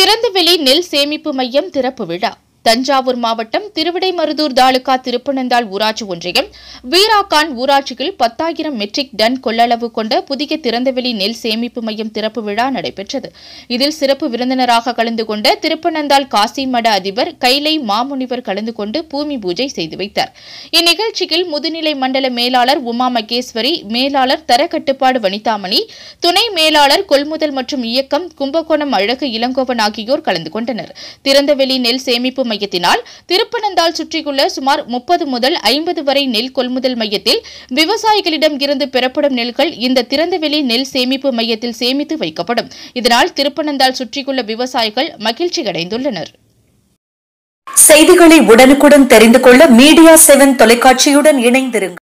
திறந்தவெளி நெல் சேமிப்பு மையம் திறப்பு விழா தஞ்சாவூர் மாவட்டம் திருவிடைமருதூர் தாலுகா திருப்பனந்தாள் ஊராட்சி ஒன்றியம் வீராகான் ஊராட்சியில் பத்தாயிரம் மெட்ரிக் டன் கொள்ளளவு கொண்ட புதிய திறந்தவெளி நெல் சேமிப்பு மையம் திறப்பு விழா நடைபெற்றது இதில் சிறப்பு விருந்தினராக கலந்து கொண்ட திருப்பனந்தாள் காசி மட அதிபர் கைலை மாமுனிவர் கலந்து கொண்டு பூமி பூஜை செய்து வைத்தார் இந்நிகழ்ச்சியில் முதுநிலை மண்டல மேலாளர் உமா மகேஸ்வரி மேலாளர் தர கட்டுப்பாடு வனிதாமணி துணை மேலாளர் கொள்முதல் மற்றும் இயக்கம் கும்பகோணம் அழகு இளங்கோவன் ஆகியோர் கலந்து கொண்டனர் திறந்தவெளி நெல் சேமிப்பு மையத்தினால் திருப்பனந்தால் சுற்றியுள்ள சுமார் முப்பது முதல் ஐம்பது வரை நெல் கொள்முதல் மையத்தில் விவசாயிகளிடம் இருந்து பெறப்படும் நெல்கள் இந்த திறந்தவெளி நெல் சேமிப்பு மையத்தில் சேமித்து வைக்கப்படும் இதனால் திருப்பனந்தால் சுற்றியுள்ள விவசாயிகள் மகிழ்ச்சி அடைந்துள்ளனர் செய்திகளை உடனுக்குடன் தெரிந்து கொள்ள மீடியா செவன் தொலைக்காட்சியுடன் இணைந்திருங்கள்